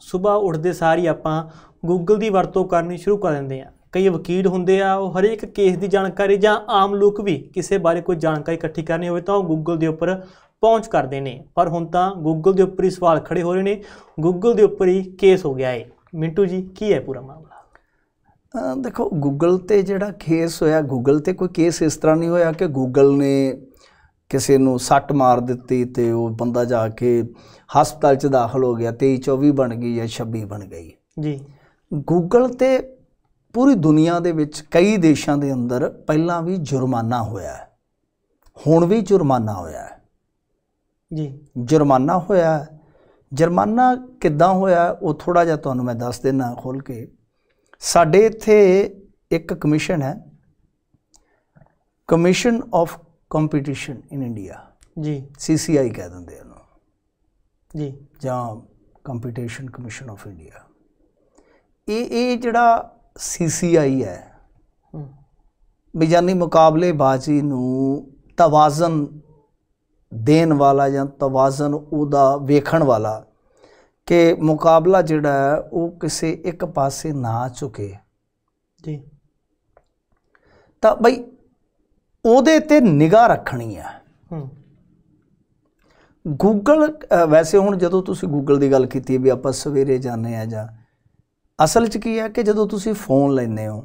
ਸਵੇਰ ਉੱਠਦੇ ਸਾਰ ਹੀ ਆਪਾਂ Google ਦੀ ਵਰਤੋਂ ਕਰਨੀ ਸ਼ੁਰੂ ਕਰ ਦਿੰਦੇ ਆ ਕਈ ਵਕੀਲ ਹੁੰਦੇ ਆ ਉਹ ਹਰੇਕ ਕੇਸ ਦੀ ਜਾਣਕਾਰੀ ਜਾਂ ਆਮ ਲੋਕ ਵੀ ਕਿਸੇ ਬਾਰੇ ਕੋਈ ਜਾਣਕਾਰੀ ਇਕੱਠੀ ਕਰਨੀ ਹੋਵੇ ਤਾਂ ਉਹ Google ਦੇ ਉੱਪਰ ਪਹੁੰਚ ਕਰਦੇ ਨੇ ਪਰ ਹੁਣ ਤਾਂ Google ਦੇ ਉੱਪਰ ਹੀ ਸਵਾਲ ਖੜੇ ਹੋ ਰਹੇ ਨੇ Google ਦੇ ਉੱਪਰ ਹੀ ਕੇਸ ਹੋ ਗਿਆ ਏ ਮਿੰਟੂ ਜੀ ਕੀ ਹੈ ਪੂਰਾ ਮਾਮਲਾ ਦੇਖੋ ਗੂਗਲ ਤੇ ਜਿਹੜਾ ਕੇਸ ਹੋਇਆ ਗੂਗਲ ਤੇ ਕੋਈ ਕੇਸ ਇਸ ਤਰ੍ਹਾਂ ਨਹੀਂ ਹੋਇਆ ਕਿ ਗੂਗਲ ਨੇ ਕਿਸੇ ਨੂੰ ਸੱਟ ਮਾਰ ਦਿੱਤੀ ਤੇ ਉਹ ਬੰਦਾ ਜਾ ਕੇ ਹਸਪਤਾਲ 'ਚ ਦਾਖਲ ਹੋ ਗਿਆ 23 24 ਬਣ ਗਈ ਜਾਂ 26 ਬਣ ਗਈ ਜੀ ਗੂਗਲ ਤੇ ਪੂਰੀ ਦੁਨੀਆ ਦੇ ਵਿੱਚ ਕਈ ਦੇਸ਼ਾਂ ਦੇ ਅੰਦਰ ਪਹਿਲਾਂ ਵੀ ਜੁਰਮਾਨਾ ਹੋਇਆ ਹੈ ਹੁਣ ਵੀ ਜੁਰਮਾਨਾ ਹੋਇਆ ਹੈ ਜੀ ਜੁਰਮਾਨਾ ਹੋਇਆ ਹੈ ਜੁਰਮਾਨਾ ਕਿੱਦਾਂ ਹੋਇਆ ਉਹ ਥੋੜਾ ਜਿਹਾ ਤੁਹਾਨੂੰ ਮੈਂ ਦੱਸ ਦੇਣਾ ਖੋਲ ਕੇ ਸਾਡੇ ਇੱਥੇ ਇੱਕ ਕਮਿਸ਼ਨ ਹੈ commission of competition in India ਜੀ ਸੀਸੀਆਈ ਕਹਿ ਦਿੰਦੇ ਆ ਉਹਨੂੰ ਜੀ ਜਾਂ ਕੰਪੀਟੀਸ਼ਨ ਕਮਿਸ਼ਨ ਆਫ ਇੰਡੀਆ ਇਹ ਇਹ ਜਿਹੜਾ ਸੀਸੀਆਈ ਹੈ ਮਿਜਾਨੀ ਮੁਕਾਬਲੇਬਾਜ਼ੀ ਨੂੰ ਤਵਾਜ਼ਨ ਦੇਣ ਵਾਲਾ ਜਾਂ ਤਵਾਜ਼ਨ ਉਹਦਾ ਵੇਖਣ ਵਾਲਾ ਕਿ ਮੁਕਾਬਲਾ ਜਿਹੜਾ ਹੈ ਉਹ ਕਿਸੇ ਇੱਕ ਪਾਸੇ ਨਾ ਝੁਕੇ ਜੀ ਤਾਂ ਬਈ ਉਹਦੇ ਤੇ ਨਿਗਾਹ ਰੱਖਣੀ ਆ ਗੂਗਲ ਵੈਸੇ ਹੁਣ ਜਦੋਂ ਤੁਸੀਂ ਗੂਗਲ ਦੀ ਗੱਲ ਕੀਤੀ ਵੀ ਆਪਾਂ ਸਵੇਰੇ ਜਾਂਦੇ ਆ ਜਾਂ ਅਸਲ 'ਚ ਕੀ ਹੈ ਕਿ ਜਦੋਂ ਤੁਸੀਂ ਫੋਨ ਲੈਨੇ ਹੋ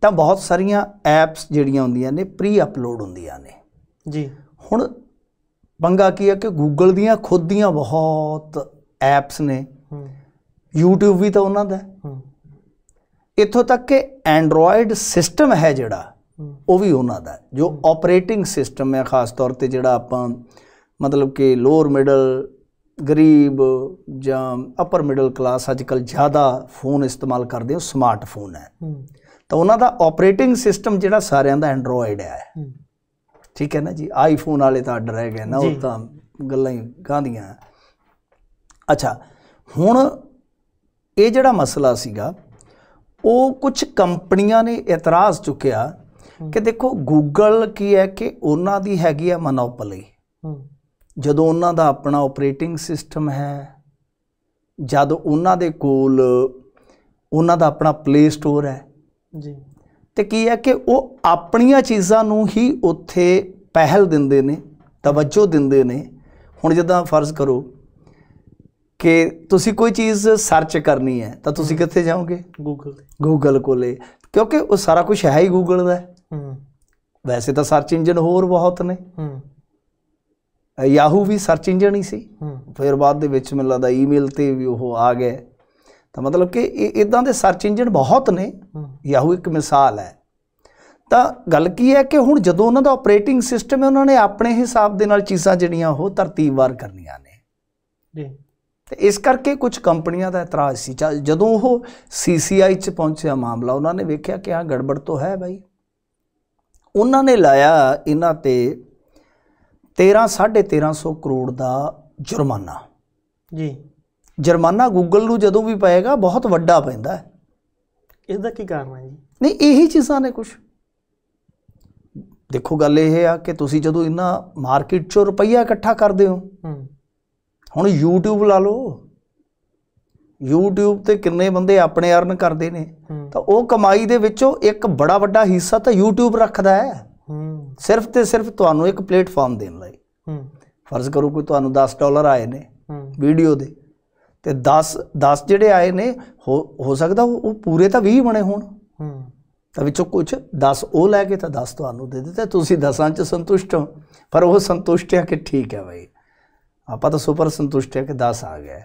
ਤਾਂ ਬਹੁਤ ਸਾਰੀਆਂ ਐਪਸ ਜਿਹੜੀਆਂ ਹੁੰਦੀਆਂ ਨੇ ਪ੍ਰੀ ਅਪਲੋਡ ਹੁੰਦੀਆਂ ਨੇ ਜੀ ਹੁਣ ਪੰਗਾ ਕੀ ਹੈ ਕਿ ਗੂਗਲ ਦੀਆਂ ਖੁਦ ਦੀਆਂ ਬਹੁਤ ਐਪਸ ਨੇ YouTube ਵੀ ਤਾਂ ਉਹਨਾਂ ਦਾ ਇੱਥੋਂ ਤੱਕ ਕਿ ਐਂਡਰੋਇਡ ਸਿਸਟਮ ਹੈ ਜਿਹੜਾ ਉਹ ਵੀ ਉਹਨਾਂ ਦਾ ਜੋ ਆਪਰੇਟਿੰਗ ਸਿਸਟਮ ਹੈ ਖਾਸ ਤੌਰ ਤੇ ਜਿਹੜਾ ਆਪਾਂ ਮਤਲਬ ਕਿ ਲੋਅਰ ਮਿਡਲ ਗਰੀਬ ਜਾਂ ਅਪਰ ਮਿਡਲ ਕਲਾਸ ਅੱਜਕੱਲ ਜ਼ਿਆਦਾ ਫੋਨ ਇਸਤੇਮਾਲ ਕਰਦੇ ਹੋ ਸਮਾਰਟਫੋਨ ਹੈ ਤਾਂ ਉਹਨਾਂ ਦਾ ਆਪਰੇਟਿੰਗ ਸਿਸਟਮ ਜਿਹੜਾ ਸਾਰਿਆਂ ਦਾ ਐਂਡਰੋਇਡ ਹੈ ਠੀਕ ਹੈ ਨਾ ਜੀ ਆਈਫੋਨ ਵਾਲੇ ਤਾਂ ਅੱਡ ਰਹਿ ਗਏ ਨਾ ਉਹ ਤਾਂ ਗੱਲਾਂ ਹੀ ਗਾਂਦੀਆਂ ਅੱਛਾ ਹੁਣ ਇਹ ਜਿਹੜਾ ਮਸਲਾ ਸੀਗਾ ਉਹ ਕੁਝ ਕੰਪਨੀਆਂ ਨੇ ਇਤਰਾਜ਼ ਚੁੱਕਿਆ ਕਿ ਦੇਖੋ ਗੂਗਲ ਕੀ ਹੈ ਕਿ ਉਹਨਾਂ ਦੀ ਹੈਗੀ ਹੈ ਮੋਨੋਪੋਲੀ ਜਦੋਂ ਉਹਨਾਂ ਦਾ ਆਪਣਾ ਆਪਰੇਟਿੰਗ ਸਿਸਟਮ ਹੈ ਜਦ ਉਹਨਾਂ ਦੇ ਕੋਲ ਉਹਨਾਂ ਦਾ ਆਪਣਾ ਪਲੇ ਸਟੋਰ ਹੈ ਜੀ ਤੇ ਕੀ ਹੈ ਕਿ ਉਹ ਆਪਣੀਆਂ ਚੀਜ਼ਾਂ ਨੂੰ ਹੀ ਉੱਥੇ ਪਹਿਲ ਦਿੰਦੇ ਨੇ ਤਵੱਜੋ ਦਿੰਦੇ ਨੇ ਹੁਣ ਜਦੋਂ ਫਰਜ਼ ਕਰੋ ਕਿ ਤੁਸੀਂ ਕੋਈ ਚੀਜ਼ ਸਰਚ ਕਰਨੀ ਹੈ ਤਾਂ ਤੁਸੀਂ ਕਿੱਥੇ ਜਾਓਗੇ ਗੂਗਲ ਗੂਗਲ ਕੋਲੇ ਕਿਉਂਕਿ ਉਹ ਸਾਰਾ ਕੁਝ ਹੈ ਹੀ ਗੂਗਲ ਦਾ ਹੂੰ ਵੈਸੇ ਤਾਂ ਸਰਚ ਇੰਜਨ ਹੋਰ ਬਹੁਤ ਨੇ ਹੂੰ ਯਾਹੂ ਵੀ ਸਰਚ ਇੰਜਨ ਹੀ ਸੀ ਫਿਰ ਬਾਅਦ ਦੇ ਵਿੱਚ ਮੈਨੂੰ ਲੱਗਦਾ ਈਮੇਲ ਤੇ ਵੀ ਉਹ ਆ ਗਏ ਤਾਂ ਮਤਲਬ ਕਿ ਇਹ ਇਦਾਂ ਦੇ ਸਰਚ ਇੰਜਨ ਬਹੁਤ ਨੇ ਯਾਹੂ ਇੱਕ ਮਿਸਾਲ ਹੈ ਤਾਂ ਗੱਲ ਕੀ ਹੈ ਕਿ ਹੁਣ ਜਦੋਂ ਉਹਨਾਂ ਦਾ ਆਪਰੇਟਿੰਗ ਸਿਸਟਮ ਹੈ ਉਹਨਾਂ ਨੇ ਆਪਣੇ ਹਿਸਾਬ ਦੇ ਨਾਲ ਚੀਜ਼ਾਂ ਜਿਹੜੀਆਂ ਉਹ ਤਰਤੀਬਵਾਰ ਕਰਨੀਆਂ ਨੇ ਜੀ ਤੇ ਇਸ ਕਰਕੇ ਕੁਝ ਕੰਪਨੀਆਂ ਦਾ ਇਤਰਾਜ਼ ਸੀ ਜਦੋਂ ਉਹ ਸੀਸੀਆਈ 'ਚ ਪਹੁੰਚਿਆ ਮਾਮਲਾ ਉਹਨਾਂ ਨੇ ਵੇਖਿਆ ਕਿ ਆ ਗੜਬੜ ਤੋਂ ਹੈ ਭਾਈ ਉਹਨਾਂ ਨੇ ਲਾਇਆ ਇਹਨਾਂ ਤੇ 13 1350 ਕਰੋੜ ਦਾ ਜੁਰਮਾਨਾ ਜੀ ਜੁਰਮਾਨਾ ਗੂਗਲ ਨੂੰ ਜਦੋਂ ਵੀ ਪਏਗਾ ਬਹੁਤ ਵੱਡਾ ਪੈਂਦਾ ਹੈ ਇਸ ਦਾ ਕੀ ਕਾਰਨ ਹੈ ਜੀ ਨਹੀਂ ਇਹੀ ਚੀਜ਼ਾਂ ਨੇ ਕੁਝ ਦੇਖੋ ਗੱਲ ਇਹ ਆ ਕਿ ਤੁਸੀਂ ਜਦੋਂ ਇਹਨਾਂ ਮਾਰਕੀਟ 'ਚੋਂ ਰੁਪਈਆ ਇਕੱਠਾ ਕਰਦੇ ਹੋ ਹੁਣ YouTube ਲਾ ਲਓ YouTube ਤੇ ਕਿੰਨੇ ਬੰਦੇ ਆਪਣੇ ਅਰਨ ਕਰਦੇ ਨੇ ਤਾਂ ਉਹ ਕਮਾਈ ਦੇ ਵਿੱਚੋਂ ਇੱਕ ਬੜਾ ਵੱਡਾ ਹਿੱਸਾ ਤਾਂ YouTube ਰੱਖਦਾ ਹੈ ਸਿਰਫ ਤੇ ਸਿਰਫ ਤੁਹਾਨੂੰ ਇੱਕ ਪਲੇਟਫਾਰਮ ਦੇਣ ਲਈ ਫਰਜ਼ ਕਰੋ ਕੋਈ ਤੁਹਾਨੂੰ 10 ਡਾਲਰ ਆਏ ਨੇ ਵੀਡੀਓ ਦੇ ਤੇ 10 10 ਜਿਹੜੇ ਆਏ ਨੇ ਹੋ ਸਕਦਾ ਉਹ ਪੂਰੇ ਤਾਂ 20 ਬਣੇ ਹੋਣ ਤਾਂ ਵਿੱਚੋਂ ਕੁਝ 10 ਉਹ ਲੈ ਕੇ ਤਾਂ 10 ਤੁਹਾਨੂੰ ਦੇ ਦਿੱਤੇ ਤੁਸੀਂ 10ਾਂ ਚ ਸੰਤੁਸ਼ਟ ਹੋ ਪਰ ਉਹ ਸੰਤੁਸ਼ਟ ਹੈ ਕਿ ਠੀਕ ਹੈ ਭਾਈ ਆਪਾਂ ਤਾਂ ਸੁਪਰ ਸੰਤੁਸ਼ਟ ਹੈ ਕਿ 10 ਆ ਗਿਆ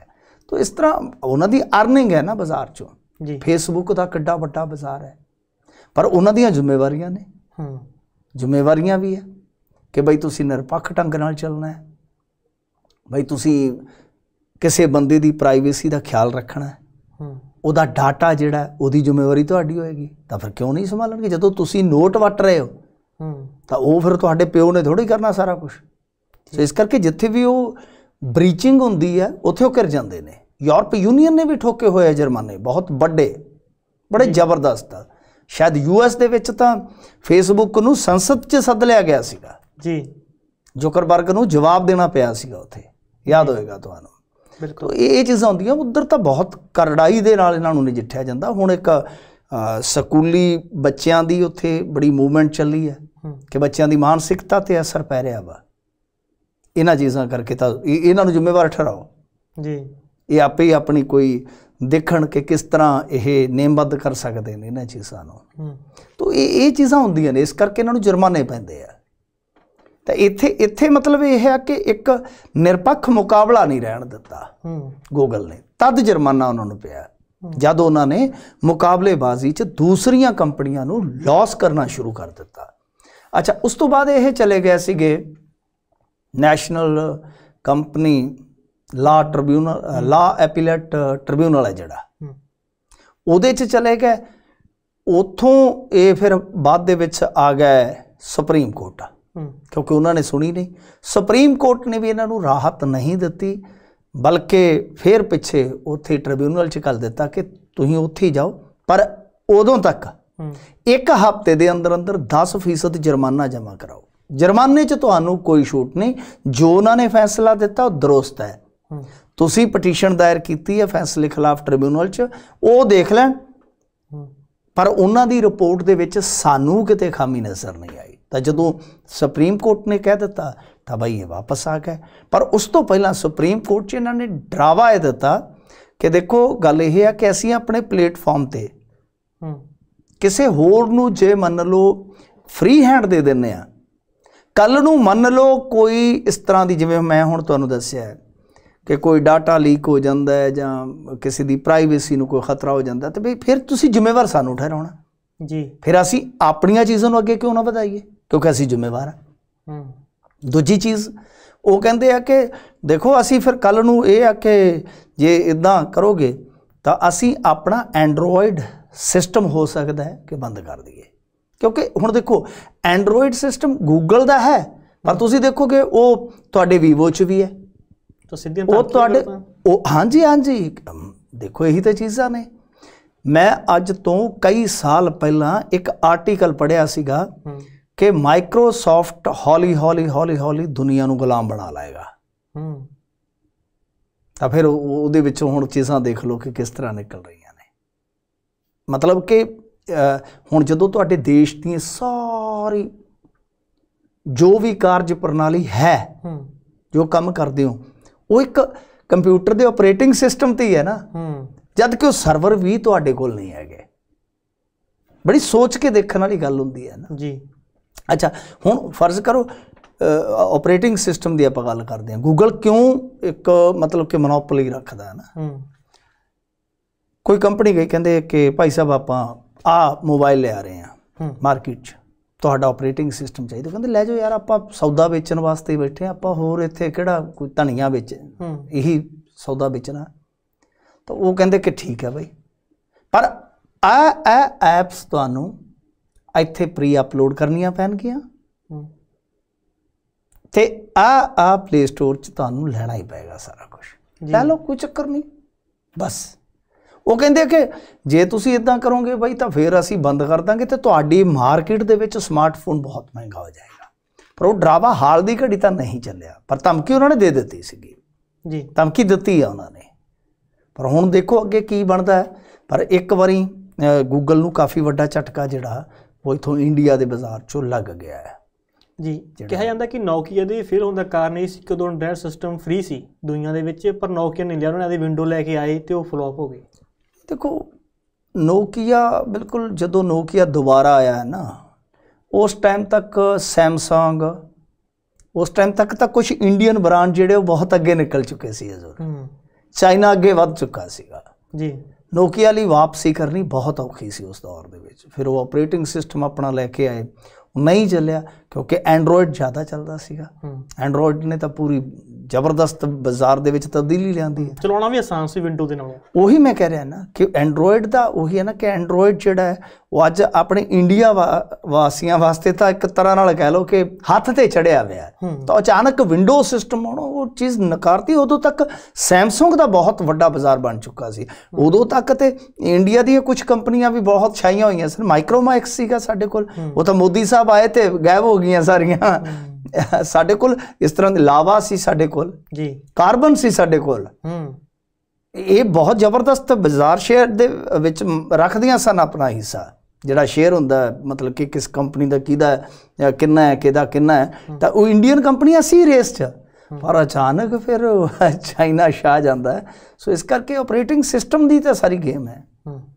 ਤੋ ਇਸ ਤਰ੍ਹਾਂ ਉਹਨਾਂ ਦੀ ਅਰਨਿੰਗ ਹੈ ਨਾ ਬਾਜ਼ਾਰ ਚੋਂ ਜੀ ਫੇਸਬੁੱਕ ਦਾ ਕਿੱਡਾ ਵੱਡਾ ਬਾਜ਼ਾਰ ਹੈ ਪਰ ਉਹਨਾਂ ਦੀਆਂ ਜ਼ਿੰਮੇਵਾਰੀਆਂ ਨੇ ਹੂੰ ਜ਼ਿੰਮੇਵਾਰੀਆਂ ਵੀ ਹੈ ਕਿ ਬਈ ਤੁਸੀਂ ਨਿਰਪੱਖ ਢੰਗ ਨਾਲ ਚੱਲਣਾ ਹੈ ਬਈ ਤੁਸੀਂ ਕਿਸੇ ਬੰਦੇ ਦੀ ਪ੍ਰਾਈਵੇਸੀ ਦਾ ਖਿਆਲ ਰੱਖਣਾ ਹੈ ਹੂੰ ਉਹਦਾ ਡਾਟਾ ਜਿਹੜਾ ਉਹਦੀ ਜ਼ਿੰਮੇਵਾਰੀ ਤੁਹਾਡੀ ਹੋਏਗੀ ਤਾਂ ਫਿਰ ਕਿਉਂ ਨਹੀਂ ਸੰਭਾਲਣਗੇ ਜਦੋਂ ਤੁਸੀਂ ਨੋਟ ਵਟ ਰਹੇ ਹੋ ਹੂੰ ਤਾਂ ਉਹ ਫਿਰ ਤੁਹਾਡੇ ਪਿਓ ਨੇ ਥੋੜੀ ਕਰਨਾ ਸਾਰਾ ਕੁਝ ਸੋ ਇਸ ਕਰਕੇ ਜਿੱਥੇ ਵੀ ਉਹ ਬ੍ਰੀਚਿੰਗ ਹੁੰਦੀ ਹੈ ਉੱਥੇ ਉਹ ਘਿਰ ਜਾਂਦੇ ਨੇ ਯੂਰਪ ਯੂਨੀਅਨ ਨੇ ਵੀ ਠੋਕੇ ਹੋਏ ਜਰਮਾਨੇ ਬਹੁਤ ਵੱਡੇ ਬੜੇ ਜ਼ਬਰਦਸਤ ਸ਼ਾਇਦ ਯੂਐਸ ਦੇ ਵਿੱਚ ਤਾਂ ਫੇਸਬੁੱਕ ਨੂੰ ਸੰਸਦ 'ਚ ਸੱਦ ਲਿਆ ਗਿਆ ਸੀਗਾ ਜੀ ਜੋਕਰਬਰਗ ਨੂੰ ਜਵਾਬ ਦੇਣਾ ਪਿਆ ਸੀਗਾ ਉੱਥੇ ਯਾਦ ਹੋਏਗਾ ਤੁਹਾਨੂੰ ਬਿਲਕੁਲ ਇਹ ਚੀਜ਼ਾਂ ਹੁੰਦੀਆਂ ਉਧਰ ਤਾਂ ਬਹੁਤ ਕਰੜਾਈ ਦੇ ਨਾਲ ਇਹਨਾਂ ਨੂੰ ਨਜਿੱਠਿਆ ਜਾਂਦਾ ਹੁਣ ਇੱਕ ਸਕੂਲੀ ਬੱਚਿਆਂ ਦੀ ਉੱਥੇ ਬੜੀ ਮੂਵਮੈਂਟ ਚੱਲੀ ਹੈ ਕਿ ਬੱਚਿਆਂ ਦੀ ਮਾਨਸਿਕਤਾ ਤੇ ਅਸਰ ਪੈ ਰਿਹਾ ਵਾ ਇਹਨਾਂ ਚੀਜ਼ਾਂ ਕਰਕੇ ਤਾਂ ਇਹਨਾਂ ਨੂੰ ਜ਼ਿੰਮੇਵਾਰ ਠਹਿਰਾਓ ਜੀ ਇਹ ਆਪੇ ਹੀ ਆਪਣੀ ਕੋਈ ਦੇਖਣ ਕਿ ਕਿਸ ਤਰ੍ਹਾਂ ਇਹ ਨੇਮਬੱਧ ਕਰ ਸਕਦੇ ਨੇ ਇਹਨਾਂ ਚੀਜ਼ਾਂ ਨੂੰ ਤੋਂ ਇਹ ਇਹ ਚੀਜ਼ਾਂ ਹੁੰਦੀਆਂ ਨੇ ਇਸ ਕਰਕੇ ਇਹਨਾਂ ਨੂੰ ਜੁਰਮਾਨੇ ਪੈਂਦੇ ਆ ਤਾਂ ਇੱਥੇ ਇੱਥੇ ਮਤਲਬ ਇਹ ਹੈ ਕਿ ਇੱਕ ਨਿਰਪੱਖ ਮੁਕਾਬਲਾ ਨਹੀਂ ਰਹਿਣ ਦਿੱਤਾ ਗੂਗਲ ਨੇ ਤਦ ਜੁਰਮਾਨਾ ਉਹਨਾਂ ਨੂੰ ਪਿਆ ਜਦ ਉਹਨਾਂ ਨੇ ਮੁਕਾਬਲੇਬਾਜ਼ੀ 'ਚ ਦੂਸਰੀਆਂ ਕੰਪਨੀਆਂ ਨੂੰ ਲਾਸ ਕਰਨਾ ਸ਼ੁਰੂ ਕਰ ਦਿੱਤਾ ਅੱਛਾ ਉਸ ਤੋਂ ਬਾਅਦ ਇਹ ਚਲੇ ਗਏ ਸੀਗੇ ਨੈਸ਼ਨਲ ਕੰਪਨੀ ਲਾ ਟ੍ਰਿਬਿਊਨਲ ਲਾ ਐਪੀਲੇਟ ਟ੍ਰਿਬਿਊਨਲ ਹੈ ਜਿਹੜਾ ਉਹਦੇ 'ਚ ਚਲੇ ਗਏ ਉਥੋਂ ਇਹ ਫਿਰ ਬਾਅਦ ਦੇ ਵਿੱਚ ਆ ਗਏ ਸੁਪਰੀਮ ਕੋਰਟ ਕਿਉਂਕਿ ਉਹਨਾਂ ਨੇ ਸੁਣੀ ਨਹੀਂ ਸੁਪਰੀਮ ਕੋਰਟ ਨੇ ਵੀ ਇਹਨਾਂ ਨੂੰ ਰਾਹਤ ਨਹੀਂ ਦਿੱਤੀ ਬਲਕਿ ਫਿਰ ਪਿੱਛੇ ਉੱਥੇ ਟ੍ਰਿਬਿਊਨਲ 'ਚ ਕਰ ਦਿੱਤਾ ਕਿ ਤੁਸੀਂ ਉੱਥੇ ਜਾਓ ਪਰ ਉਦੋਂ ਤੱਕ ਇੱਕ ਹਫ਼ਤੇ ਦੇ ਅੰਦਰ ਅੰਦਰ 10% ਜੁਰਮਾਨਾ ਜਮ੍ਹਾਂ ਕਰਾਓ ਜੁਰਮਾਨੇ 'ਚ ਤੁਹਾਨੂੰ ਕੋਈ ਛੋਟ ਨਹੀਂ ਜੋ ਉਹਨਾਂ ਨੇ ਫੈਸਲਾ ਦਿੱਤਾ ਉਹ ਦਰੋਸਤ ਹੈ ਤੁਸੀਂ ਪਟੀਸ਼ਨ ਦਾਇਰ ਕੀਤੀ ਹੈ ਫੈਸਲੇ ਖਿਲਾਫ ਟ੍ਰਿਬਿਊਨਲ 'ਚ ਉਹ ਦੇਖ ਲੈਣ ਪਰ ਉਹਨਾਂ ਦੀ ਰਿਪੋਰਟ ਦੇ ਵਿੱਚ ਸਾਨੂੰ ਕਿਤੇ ਖਾਮੀ ਨਜ਼ਰ ਨਹੀਂ ਆਈ ਤਾਂ ਜਦੋਂ ਸੁਪਰੀਮ ਕੋਰਟ ਨੇ ਕਹਿ ਦਿੱਤਾ ਤਾਂ ਬਈ ਇਹ ਵਾਪਸ ਆ ਗਏ ਪਰ ਉਸ ਤੋਂ ਪਹਿਲਾਂ ਸੁਪਰੀਮ ਕੋਰਟ 'ਚ ਇਹਨਾਂ ਨੇ ਡਰਾਵਾ ਇਹ ਦਿੱਤਾ ਕਿ ਦੇਖੋ ਗੱਲ ਇਹ ਹੈ ਕਿ ਅਸੀਂ ਆਪਣੇ ਪਲੇਟਫਾਰਮ ਤੇ ਕਿਸੇ ਹੋਰ ਨੂੰ ਜੇ ਮੰਨ ਲਓ ਫ੍ਰੀ ਹੈਂਡ ਦੇ ਦਿੰਨੇ ਆ ਕੱਲ ਨੂੰ ਮੰਨ ਲਓ ਕੋਈ ਇਸ ਤਰ੍ਹਾਂ ਦੀ ਜਿਵੇਂ ਮੈਂ ਹੁਣ ਤੁਹਾਨੂੰ ਦੱਸਿਆ ਕਿ ਕੋਈ ਡਾਟਾ ਲੀਕ ਹੋ ਜਾਂਦਾ ਹੈ ਜਾਂ ਕਿਸੇ ਦੀ ਪ੍ਰਾਈਵੇਸੀ ਨੂੰ ਕੋਈ ਖਤਰਾ ਹੋ ਜਾਂਦਾ ਤੇ ਵੀ ਫਿਰ ਤੁਸੀਂ ਜ਼ਿੰਮੇਵਾਰ ਸਾਨੂੰ ਠਹਿਰਾਉਣਾ ਜੀ ਫਿਰ ਅਸੀਂ ਆਪਣੀਆਂ ਚੀਜ਼ਾਂ ਨੂੰ ਅੱਗੇ ਕਿਉਂ ਨਾ ਵਧਾਈਏ ਕਿਉਂਕਿ ਅਸੀਂ ਜ਼ਿੰਮੇਵਾਰ ਹਾਂ ਹੂੰ ਦੂਜੀ ਚੀਜ਼ ਉਹ ਕਹਿੰਦੇ ਆ ਕਿ ਦੇਖੋ ਅਸੀਂ ਫਿਰ ਕੱਲ ਨੂੰ ਇਹ ਆ ਕਿ ਜੇ ਇਦਾਂ ਕਰੋਗੇ ਤਾਂ ਅਸੀਂ ਆਪਣਾ ਐਂਡਰੋਇਡ ਸਿਸਟਮ ਹੋ ਸਕਦਾ ਹੈ ਕਿ ਬੰਦ ਕਰ ਦਈਏ ਕਿਉਂਕਿ ਹੁਣ ਦੇਖੋ ਐਂਡਰੋਇਡ ਸਿਸਟਮ ਗੂਗਲ ਦਾ ਹੈ ਪਰ ਤੁਸੀਂ ਦੇਖੋਗੇ ਉਹ ਤੁਹਾਡੇ ਵੀਵੋ 'ਚ ਵੀ ਹੈ ਤਾਂ ਸਿੱਧੀਆਂ ਉਹ ਤੁਹਾਡੇ ਉਹ ਹਾਂਜੀ ਹਾਂਜੀ ਦੇਖੋ ਇਹੀ ਤਾਂ ਚੀਜ਼ਾਂ ਨੇ ਮੈਂ ਅੱਜ ਤੋਂ ਕਈ ਸਾਲ ਪਹਿਲਾਂ ਇੱਕ ਆਰਟੀਕਲ ਪੜਿਆ ਸੀਗਾ ਕਿ ਮਾਈਕਰੋਸਾਫਟ ਹੌਲੀ ਹੌਲੀ ਹੌਲੀ ਹੌਲੀ ਦੁਨੀਆ ਨੂੰ ਗੁਲਾਮ ਬਣਾ ਲਾਏਗਾ ਹੂੰ ਤਾਂ ਫਿਰ ਉਹਦੇ ਵਿੱਚੋਂ ਹੁਣ ਚੀਜ਼ਾਂ ਦੇਖ ਲਓ ਕਿ ਕਿਸ ਤਰ੍ਹਾਂ ਨਿਕਲ ਰਹੀਆਂ ਨੇ ਮਤਲਬ ਕਿ ਹੁਣ ਜਦੋਂ ਤੁਹਾਡੇ ਦੇਸ਼ ਦੀ ਸਾਰੀ ਜੋ ਵੀ ਕਾਰਜ ਪ੍ਰਣਾਲੀ ਹੈ ਜੋ ਕੰਮ ਕਰਦੇ ਹੋ ਉਹ ਇੱਕ ਕੰਪਿਊਟਰ ਦੇ ਆਪਰੇਟਿੰਗ ਸਿਸਟਮ ਤੇ ਹੀ ਹੈ ਨਾ ਜਦ ਕਿ ਉਹ ਸਰਵਰ ਵੀ ਤੁਹਾਡੇ ਕੋਲ ਨਹੀਂ ਹੈਗੇ ਬੜੀ ਸੋਚ ਕੇ ਦੇਖਣ ਵਾਲੀ ਗੱਲ ਹੁੰਦੀ ਹੈ ਨਾ ਜੀ ਅੱਛਾ ਹੁਣ ਫਰਜ਼ ਕਰੋ ਆਪਰੇਟਿੰਗ ਸਿਸਟਮ ਦੀ ਆਪਾਂ ਗੱਲ ਕਰਦੇ ਹਾਂ ਗੂਗਲ ਕਿਉਂ ਇੱਕ ਮਤਲਬ ਕਿ ਮੋਨੋਪੋਲੀ ਰੱਖਦਾ ਹੈ ਨਾ ਕੋਈ ਕੰਪਨੀ ਗਈ ਕਹਿੰਦੇ ਕਿ ਭਾਈ ਸਾਹਿਬ ਆਪਾਂ ਆ ਮੋਬਾਈਲ ਲੈ ਆ ਰਹੇ ਆ ਮਾਰਕੀਟ 'ਚ ਤੁਹਾਡਾ ਆਪਰੇਟਿੰਗ ਸਿਸਟਮ ਚਾਹੀਦਾ ਕਹਿੰਦੇ ਲੈ ਜਾਓ ਯਾਰ ਆਪਾਂ ਸੌਦਾ ਵੇਚਣ ਵਾਸਤੇ ਬੈਠੇ ਆਪਾਂ ਹੋਰ ਇੱਥੇ ਕਿਹੜਾ ਕੋਈ ਧਨੀਆ ਵਿੱਚ ਇਹੀ ਸੌਦਾ ਵੇਚਣਾ ਤਾਂ ਉਹ ਕਹਿੰਦੇ ਕਿ ਠੀਕ ਹੈ ਬਈ ਪਰ ਆ ਆ ਐਪਸ ਤੁਹਾਨੂੰ ਇੱਥੇ ਪ੍ਰੀ ਅਪਲੋਡ ਕਰਨੀਆਂ ਪੈਣਗੀਆਂ ਤੇ ਆ ਆ ਪਲੇ ਸਟੋਰ 'ਚ ਤੁਹਾਨੂੰ ਲੈਣਾ ਹੀ ਪਏਗਾ ਸਾਰਾ ਕੁਝ ਲੈ ਲਓ ਕੋਈ ਚੱਕਰ ਨਹੀਂ ਬਸ ਉਹ ਕਹਿੰਦੇ ਕਿ ਜੇ ਤੁਸੀਂ ਇਦਾਂ ਕਰੋਗੇ ਬਈ ਤਾਂ ਫੇਰ ਅਸੀਂ ਬੰਦ ਕਰ ਦਾਂਗੇ ਤੇ ਤੁਹਾਡੀ ਮਾਰਕੀਟ ਦੇ ਵਿੱਚ ਸਮਾਰਟਫੋਨ ਬਹੁਤ ਮਹਿੰਗਾ ਹੋ ਜਾਏਗਾ ਪਰ ਉਹ ਡਰਾਵਾ ਹਾਲ ਦੀ ਘੜੀ ਤਾਂ ਨਹੀਂ ਚੱਲਿਆ ਪਰ ਧਮਕੀ ਉਹਨਾਂ ਨੇ ਦੇ ਦਿੱਤੀ ਸੀਗੀ ਜੀ ਧਮਕੀ ਦਿੱਤੀ ਆ ਉਹਨਾਂ ਨੇ ਪਰ ਹੁਣ ਦੇਖੋ ਅੱਗੇ ਕੀ ਬਣਦਾ ਹੈ ਪਰ ਇੱਕ ਵਾਰੀ ਗੂਗਲ ਨੂੰ ਕਾਫੀ ਵੱਡਾ ਝਟਕਾ ਜਿਹੜਾ ਉਹ ਇਥੋਂ ਇੰਡੀਆ ਦੇ ਬਾਜ਼ਾਰ ਚੋਂ ਲੱਗ ਗਿਆ ਹੈ ਜੀ ਕਿਹਾ ਜਾਂਦਾ ਕਿ ਨੌਕੀਆ ਦੇ ਫੇਲ ਹੋਣ ਦਾ ਕਾਰਨ ਇਹ ਸੀ ਕਿ ਉਦੋਂ ਐਂਡਰਾਇਡ ਸਿਸਟਮ ਫ੍ਰੀ ਸੀ ਦੁਨੀਆ ਦੇ ਵਿੱਚ ਪਰ ਨੌਕੀਆ ਨੇ ਲਿਆ ਉਹਨਾਂ ਨੇ ਦੇ ਵਿੰਡੋ ਲੈ ਕੇ ਆਏ ਤੇ ਉਹ ਫਲॉप ਹੋ ਗਏ ਦੇਖੋ ਨੋਕੀਆ ਬਿਲਕੁਲ ਜਦੋਂ ਨੋਕੀਆ ਦੁਬਾਰਾ ਆਇਆ ਹੈ ਨਾ ਉਸ ਟਾਈਮ ਤੱਕ ਸੈਮਸੰਗ ਉਸ ਟਾਈਮ ਤੱਕ ਤਾਂ ਕੁਝ ਇੰਡੀਅਨ ਬ੍ਰਾਂਡ ਜਿਹੜੇ ਉਹ ਬਹੁਤ ਅੱਗੇ ਨਿਕਲ ਚੁੱਕੇ ਸੀ ਹਜ਼ੂਰ ਚਾਈਨਾ ਅੱਗੇ ਵੱਧ ਚੁੱਕਾ ਸੀਗਾ ਜੀ ਨੋਕੀਆ ਲਈ ਵਾਪਸੀ ਕਰਨੀ ਬਹੁਤ ਔਖੀ ਸੀ ਉਸ ਦੌਰ ਦੇ ਵਿੱਚ ਫਿਰ ਉਹ ਆਪਰੇਟਿੰਗ ਸਿਸਟਮ ਆਪਣਾ ਲੈ ਕੇ ਆਏ ਨਹੀਂ ਚੱਲਿਆ ਕਿਉਂਕਿ ਐਂਡਰੋਇਡ ਜ਼ਿਆਦਾ ਚੱਲਦਾ ਸੀਗਾ ਐਂਡਰੋਇਡ ਨੇ ਤਾਂ ਪੂਰੀ ਜ਼ਬਰਦਸਤ ਬਾਜ਼ਾਰ ਦੇ ਵਿੱਚ ਤਬਦੀਲੀ ਲਿਆਂਦੀ ਹੈ ਚਲਾਉਣਾ ਵੀ ਆਸਾਨ ਸੀ ਵਿੰਡੋ ਦੇ ਨਾਲੋਂ ਉਹੀ ਮੈਂ ਕਹਿ ਰਿਹਾ ਨਾ ਕਿ ਐਂਡਰੋਇਡ ਦਾ ਉਹੀ ਹੈ ਨਾ ਕਿ ਐਂਡਰੋਇਡ ਜਿਹੜਾ ਹੈ ਉਹ ਅੱਜ ਆਪਣੇ ਇੰਡੀਆ ਵਾਸੀਆਂ ਵਾਸਤੇ ਤਾਂ ਇੱਕ ਤਰ੍ਹਾਂ ਨਾਲ ਕਹਿ ਲਓ ਕਿ ਹੱਥ ਤੇ ਚੜਿਆ ਹੋਇਆ ਤਾਂ ਅਚਾਨਕ ਵਿੰਡੋ ਸਿਸਟਮ ਆਉਣਾ ਉਹ ਚੀਜ਼ ਨਕਾਰਤੀ ਉਦੋਂ ਤੱਕ ਸੈਮਸੰਗ ਦਾ ਬਹੁਤ ਵੱਡਾ ਬਾਜ਼ਾਰ ਬਣ ਚੁੱਕਾ ਸੀ ਉਦੋਂ ਤੱਕ ਤੇ ਇੰਡੀਆ ਦੀਆਂ ਕੁਝ ਕੰਪਨੀਆਂ ਵੀ ਬਹੁਤ ਛਾਈਆਂ ਹੋਈਆਂ ਸਨ ਮਾਈਕਰੋਮੈਕਸ ਸੀਗਾ ਸਾਡੇ ਕੋਲ ਉਹ ਤਾਂ ਮੋਦੀ ਸਾਹਿਬ ਆਏ ਤੇ ਗਾਇਬ ਹੋ ਗਈਆਂ ਸਾਰੀਆਂ ਸਾਡੇ ਕੋਲ ਇਸ ਤਰ੍ਹਾਂ ਦੇ ਲਾਵਾ ਸੀ ਸਾਡੇ ਕੋਲ ਜੀ ਕਾਰਬਨ ਸੀ ਸਾਡੇ ਕੋਲ ਹੂੰ ਇਹ ਬਹੁਤ ਜ਼ਬਰਦਸਤ ਬਾਜ਼ਾਰ ਸ਼ੇਅਰ ਦੇ ਵਿੱਚ ਰੱਖਦੀਆਂ ਸਨ ਆਪਣਾ ਹਿੱਸਾ ਜਿਹੜਾ ਸ਼ੇਅਰ ਹੁੰਦਾ ਮਤਲਬ ਕਿ ਕਿਸ ਕੰਪਨੀ ਦਾ ਕਿਹਦਾ ਕਿੰਨਾ ਹੈ ਕਿਹਦਾ ਕਿੰਨਾ ਹੈ ਤਾਂ ਉਹ ਇੰਡੀਅਨ ਕੰਪਨੀਆਂ ਸੀ ਰੇਸ 'ਚ ਪਰ ਅਚਾਨਕ ਫਿਰ ਚਾਈਨਾ ਸ਼ਾ ਜਾਂਦਾ ਸੋ ਇਸ ਕਰਕੇ ਆਪਰੇਟਿੰਗ ਸਿਸਟਮ ਦੀ ਤਾਂ ਸਾਰੀ ਗੇਮ ਹੈ ਹੂੰ